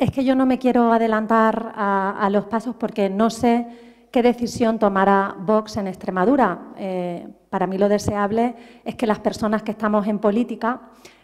Es que yo no me quiero adelantar a, los pasos porque no sé qué decisión tomará Vox en Extremadura. Eh, para mí lo deseable es que las personas que estamos en política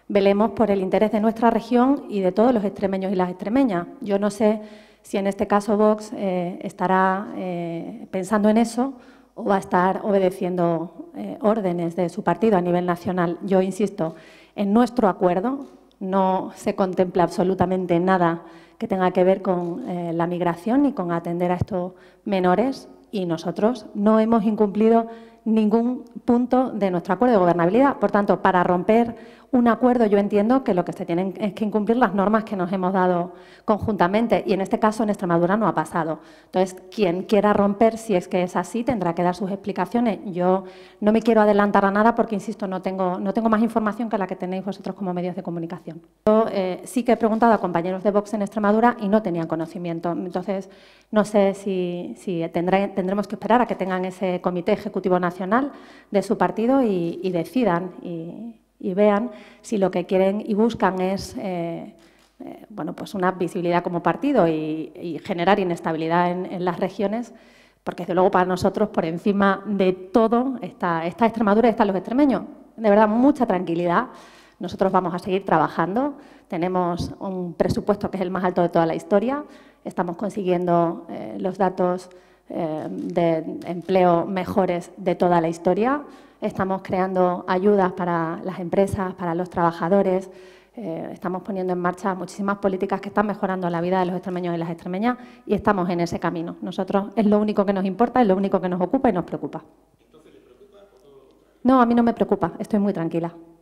velemos por el interés de nuestra región y de todos los extremeños y las extremeñas. Yo no sé si en este caso Vox eh, estará eh, pensando en eso o va a estar obedeciendo órdenes de su partido a nivel nacional. Yo insisto, en nuestro acuerdo no se contempla absolutamente nada que tenga que ver con eh, la migración ni con atender a estos menores y nosotros no hemos incumplido ningún punto de nuestro acuerdo de gobernabilidad. Por tanto, para romper un acuerdo yo entiendo que lo que se tienen es que incumplir las normas que nos hemos dado conjuntamente y en este caso en Extremadura no ha pasado. Entonces, quien quiera romper, si es que es así, tendrá que dar sus explicaciones. Yo no me quiero adelantar a nada porque, insisto, no tengo, no tengo más información que la que tenéis vosotros como medios de comunicación. Yo eh, sí que he preguntado a compañeros de Vox en Extremadura y no tenían conocimiento. Entonces, no sé si, si tendremos que esperar a que tengan ese Comité Ejecutivo Nacional de su partido y, decidan y, vean si lo que quieren y buscan es eh, eh, bueno, pues una visibilidad como partido y, generar inestabilidad en, las regiones, porque desde luego para nosotros por encima de todo está, Extremadura están los extremeños. De verdad, mucha tranquilidad. Nosotros vamos a seguir trabajando. Tenemos un presupuesto que es el más alto de toda la historia. Estamos consiguiendo eh, los datos eh, de empleo mejores de toda la historia. Estamos creando ayudas para las empresas, para los trabajadores. Eh, estamos poniendo en marcha muchísimas políticas que están mejorando la vida de los extremeños y las extremeñas y estamos en ese camino. Nosotros es lo único que nos importa, es lo único que nos ocupa y nos preocupa. Entonces, preocupa No, a mí no me preocupa, estoy muy tranquila.